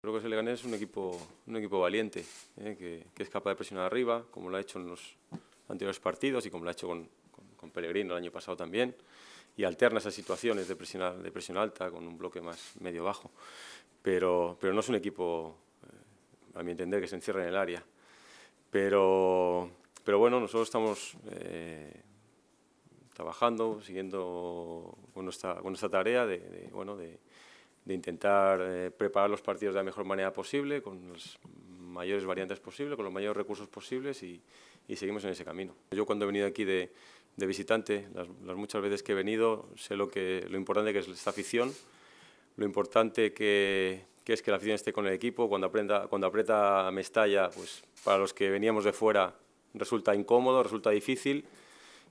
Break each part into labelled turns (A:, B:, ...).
A: Creo que el Leganés es un equipo, un equipo valiente, eh, que, es capaz de presionar arriba, como lo ha hecho en los anteriores partidos y como lo ha hecho con, con, el año pasado también, y alterna esas situaciones de presión, de presión alta con un bloque más medio-bajo. Pero, pero no es un equipo, eh, a mi entender, que se encierra en el área. Pero, pero bueno, nosotros estamos eh, trabajando, siguiendo con nuestra, con tarea de bueno, de de intentar eh, preparar los partidos de la mejor manera posible, con las mayores variantes posibles, con los mayores recursos posibles y, seguimos en ese camino. Yo cuando he venido aquí de, visitante, las, muchas veces que he venido, sé lo, que, lo importante que es esta afición, lo importante que, que es que la afición esté con el equipo, cuando, aprenda, cuando aprieta Mestalla, pues para los que veníamos de fuera resulta incómodo, resulta difícil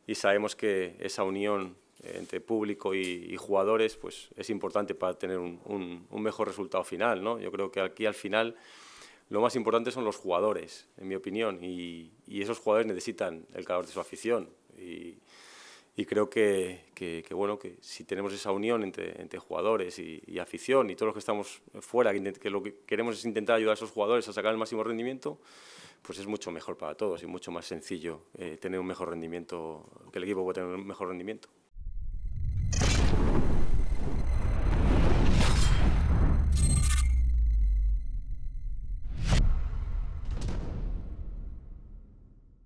A: y sabemos que esa unión entre público y, jugadores, pues es importante para tener un, mejor resultado final. ¿no? Yo creo que aquí al final lo más importante son los jugadores, en mi opinión, y, esos jugadores necesitan el calor de su afición. Y, creo que, bueno, que si tenemos esa unión entre, jugadores y, afición y todos los que estamos fuera, que, lo que queremos es intentar ayudar a esos jugadores a sacar el máximo rendimiento, pues es mucho mejor para todos y mucho más sencillo eh, tener un mejor rendimiento, que el equipo pueda tener un mejor rendimiento.